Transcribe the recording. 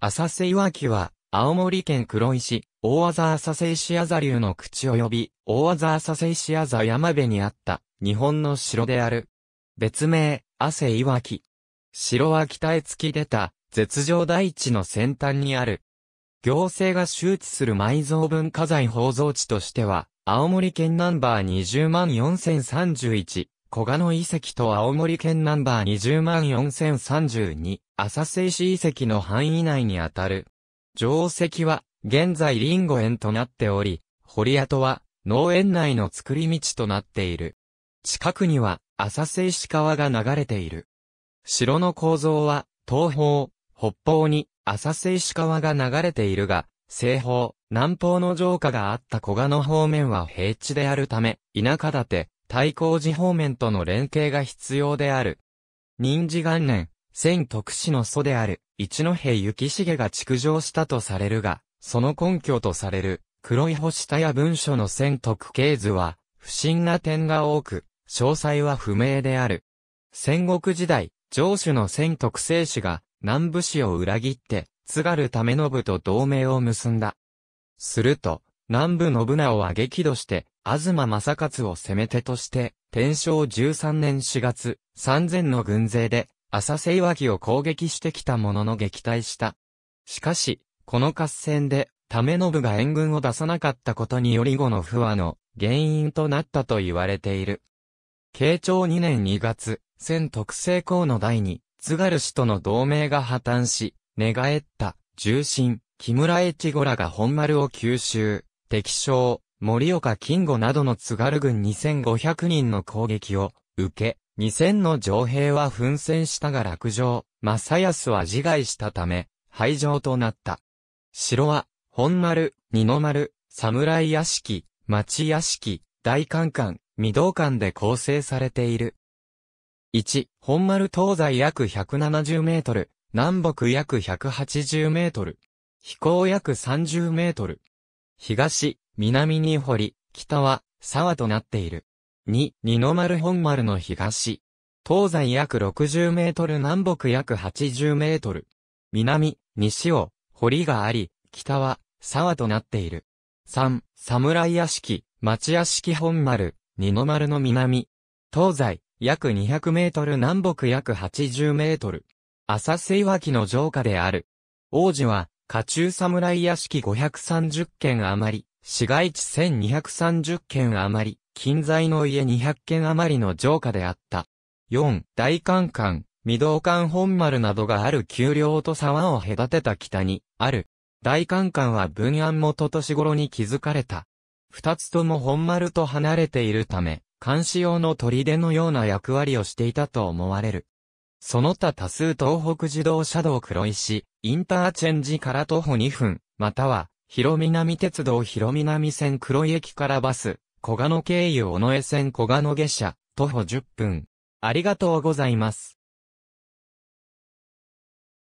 浅瀬岩木は、青森県黒石、大和浅瀬石あ座流の口及び、大和浅瀬石あ座山辺にあった、日本の城である。別名、汗岩木。城は北へ突き出た、絶上大地の先端にある。行政が周知する埋蔵文化財宝蔵地としては、青森県ナンバー20万4031、小賀野遺跡と青森県ナンバー20万4032、浅瀬市遺跡の範囲内にあたる。城石は、現在リンゴ園となっており、堀跡は、農園内の作り道となっている。近くには、浅瀬石川が流れている。城の構造は、東方、北方に、浅瀬石川が流れているが、西方、南方の城下があった小賀の方面は平地であるため、田舎建て、対抗寺方面との連携が必要である。任治元年、千徳氏の祖である、一戸幸重が築城したとされるが、その根拠とされる、黒い星田や文書の千徳経図は、不審な点が多く、詳細は不明である。戦国時代、城主の千徳聖子が、南部氏を裏切って、津軽為信と同盟を結んだ。すると、南部信長は激怒して、東正勝を攻め手として、天正13年4月、3000の軍勢で、浅瀬岩木を攻撃してきたものの撃退した。しかし、この合戦で、為信が援軍を出さなかったことにより後の不和の原因となったと言われている。慶長2年2月、千特製公の代に、津軽氏との同盟が破綻し、寝返った、重臣、木村越後らが本丸を吸収。敵将、森岡金吾などの津軽軍2500人の攻撃を受け、2000の城兵は奮戦したが落城、正康は自害したため、廃城となった。城は、本丸、二の丸、侍屋敷、町屋敷、大官館、未道館で構成されている。1、本丸東西約170メートル、南北約180メートル、飛行約30メートル。東、南に堀、北は、沢となっている。二、二の丸本丸の東。東西約60メートル南北約80メートル。南、西を、堀があり、北は、沢となっている。三、侍屋敷、町屋敷本丸、二の丸の南。東西、約200メートル南北約80メートル。浅瀬岩木の城下である。王子は、家中侍屋敷530件余り、市街地1230件余り、近在の家200件余りの城下であった。4、大官館、御道館本丸などがある丘陵と沢を隔てた北に、ある。大官館は文安元年頃に築かれた。二つとも本丸と離れているため、監視用の砦のような役割をしていたと思われる。その他多数東北自動車道黒石、インターチェンジから徒歩2分、または、広南鉄道広南線黒井駅からバス、小賀野経由尾上線小賀野下車、徒歩10分。ありがとうございます。